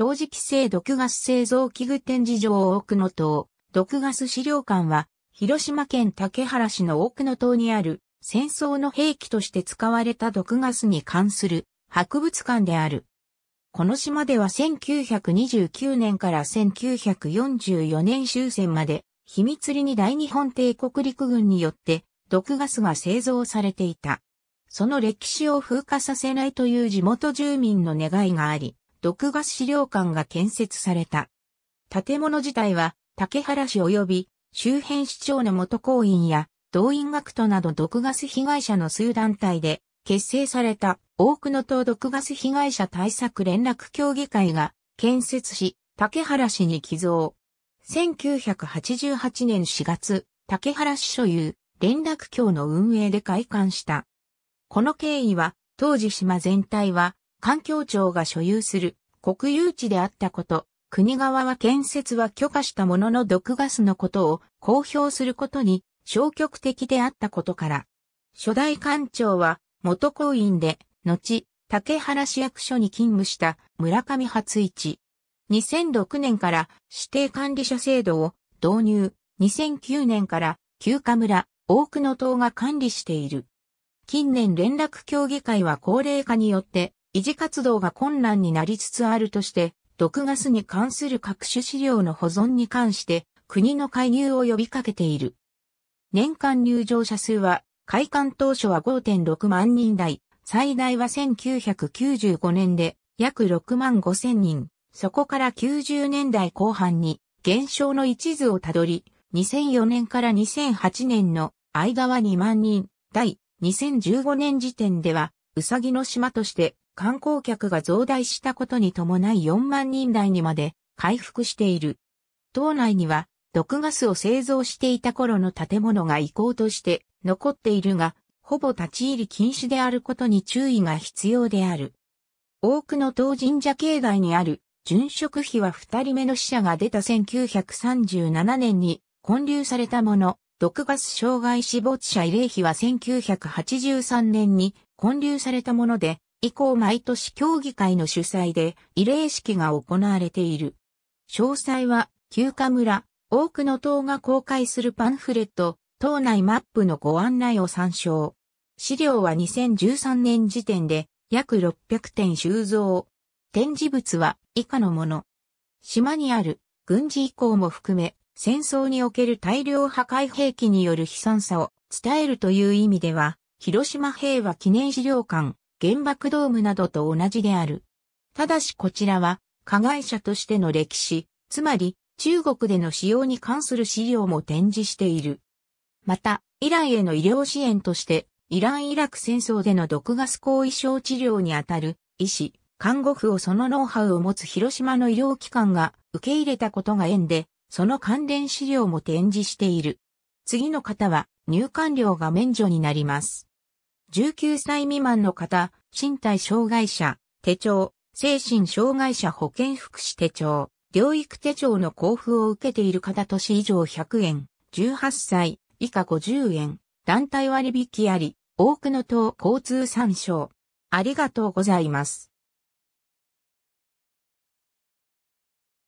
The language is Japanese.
陶磁器製毒ガス製造器具展示場奥の塔、毒ガス資料館は、広島県竹原市の奥の塔にある、戦争の兵器として使われた毒ガスに関する博物館である。この島では1929年から1944年終戦まで、秘密裏に大日本帝国陸軍によって毒ガスが製造されていた。その歴史を風化させないという地元住民の願いがあり、毒ガス資料館が建設された。建物自体は竹原市及び周辺市長の元行員や動員学徒など毒ガス被害者の数団体で結成された多くの党毒ガス被害者対策連絡協議会が建設し、竹原市に寄贈。1988年4月、竹原市所有連絡協の運営で開館した。この経緯は、当時島全体は環境庁が所有する国有地であったこと、国側は建設は許可したものの毒ガスのことを公表することに消極的であったことから、初代館長は元公員で、後、竹原市役所に勤務した村上初一。2006年から指定管理者制度を導入、2009年から休暇村、多くの党が管理している。近年連絡協議会は高齢化によって維持活動が困難になりつつあるとして、毒ガスに関する各種資料の保存に関して国の介入を呼びかけている。年間入場者数は、開館当初は5.6万人台、最大は1995年で約6万5千人、そこから90年代後半に減少の一途をたどり、2004年から2008年の間は2万人、第2015年時点では、うさぎの島として観光客が増大したことに伴い4万人台にまで回復している。島内には毒ガスを製造していた頃の建物が遺構として残っているが、ほぼ立ち入り禁止であることに注意が必要である。多くの島神社境内にある、殉職碑は二人目の死者が出た1937年に混流されたもの、毒ガス障害死没者慰霊碑は1983年に混流されたもので、以降毎年協議会の主催で慰霊式が行われている。詳細は、休暇村、多くの党が公開するパンフレット、党内マップのご案内を参照。資料は2013年時点で約600点収蔵。展示物は以下のもの。島にある軍事移行も含め戦争における大量破壊兵器による悲惨さを伝えるという意味では、広島平和記念資料館、原爆ドームなどと同じである。ただしこちらは、加害者としての歴史、つまり中国での使用に関する資料も展示している。また、イランへの医療支援として、イラン・イラク戦争での毒ガス後遺症治療にあたる医師、看護婦をそのノウハウを持つ広島の医療機関が受け入れたことが縁で、その関連資料も展示している。次の方は入館料が免除になります。19歳未満の方、身体障害者、手帳、精神障害者保健福祉手帳、療育手帳の交付を受けている方都以上100円、18歳以下50円、団体割引あり、多くの党交通参照。ありがとうございます。